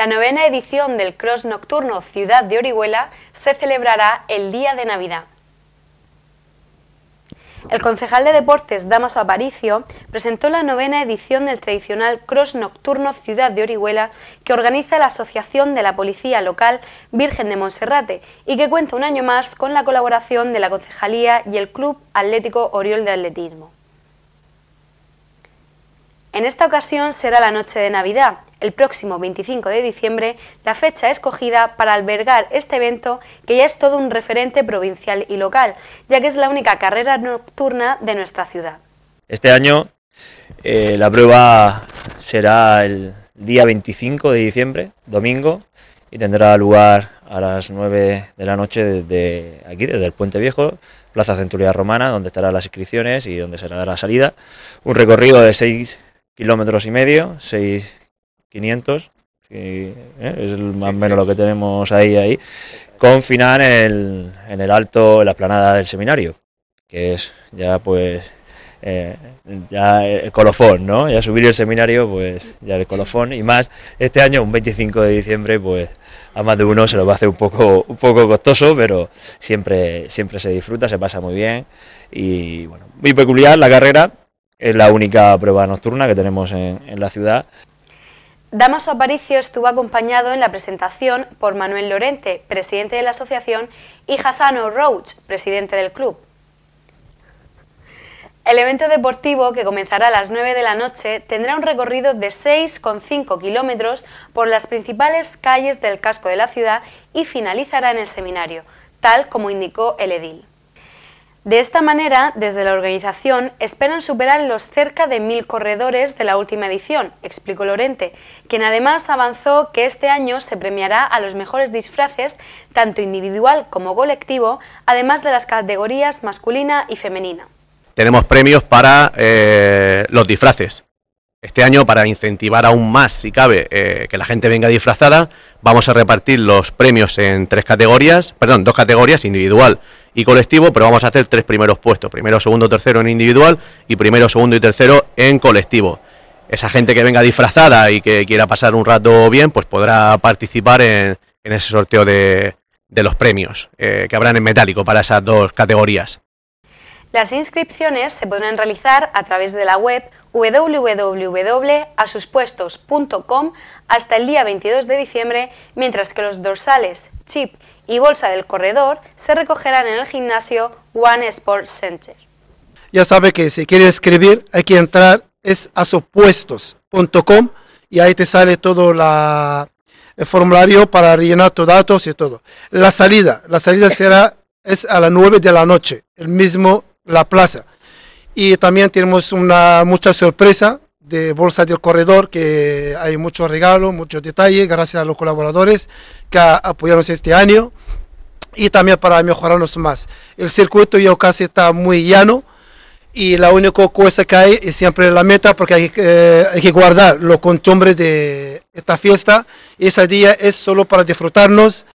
La novena edición del Cross Nocturno Ciudad de Orihuela se celebrará el día de Navidad. El concejal de Deportes, Damaso Aparicio, presentó la novena edición del tradicional Cross Nocturno Ciudad de Orihuela que organiza la Asociación de la Policía Local Virgen de Monserrate y que cuenta un año más con la colaboración de la Concejalía y el Club Atlético Oriol de Atletismo. En esta ocasión será la noche de Navidad. El próximo 25 de diciembre, la fecha escogida para albergar este evento que ya es todo un referente provincial y local, ya que es la única carrera nocturna de nuestra ciudad. Este año eh, la prueba será el día 25 de diciembre, domingo, y tendrá lugar a las 9 de la noche desde aquí, desde el Puente Viejo, Plaza Centuria Romana, donde estarán las inscripciones y donde se dará la salida. Un recorrido de 6 kilómetros y medio, 6.500, ¿eh? es más o menos lo que tenemos ahí, ahí, con final en el, en el alto, en la planada del seminario, que es ya pues eh, ya el colofón, ¿no? Ya subir el seminario, pues ya el colofón. Y más, este año, un 25 de diciembre, pues a más de uno se lo va a hacer un poco, un poco costoso, pero siempre, siempre se disfruta, se pasa muy bien. Y bueno, muy peculiar la carrera, es la única prueba nocturna que tenemos en, la ciudad. Damaso Aparicio estuvo acompañado en la presentación por Manuel Lorente, presidente de la asociación, y Hasano Roach, presidente del club. El evento deportivo, que comenzará a las 9 de la noche, tendrá un recorrido de 6,5 kilómetros por las principales calles del casco de la ciudad y finalizará en el seminario, tal como indicó el edil. De esta manera, desde la organización esperan superar los cerca de mil corredores de la última edición, explicó Lorente, quien además avanzó que este año se premiará a los mejores disfraces, tanto individual como colectivo, además de las categorías masculina y femenina. Tenemos premios para eh, los disfraces. Este año, para incentivar aún más, si cabe, eh, que la gente venga disfrazada, vamos a repartir los premios en tres categorías, perdón, dos categorías, individual y colectivo, pero vamos a hacer tres primeros puestos, primero, segundo, tercero en individual y primero, segundo y tercero en colectivo. Esa gente que venga disfrazada y que quiera pasar un rato bien, pues podrá participar en, en ese sorteo de, de los premios eh, que habrán en metálico para esas dos categorías. Las inscripciones se podrán realizar a través de la web www.asuspuestos.com hasta el día 22 de diciembre, mientras que los dorsales, chip y bolsa del corredor se recogerán en el gimnasio One Sports Center. Ya sabe que si quiere escribir hay que entrar es asuspuestos.com y ahí te sale todo la, el formulario para rellenar tus datos y todo. La salida, la salida será es a las 9 de la noche, el mismo la plaza. Y también tenemos una mucha sorpresa de Bolsa del Corredor, que hay muchos regalos, muchos detalles, gracias a los colaboradores que apoyaron este año y también para mejorarnos más. El circuito ya casi está muy llano y la única cosa que hay es siempre la meta porque hay, que eh, guardar los costumbres de esta fiesta. Ese día es solo para disfrutarnos,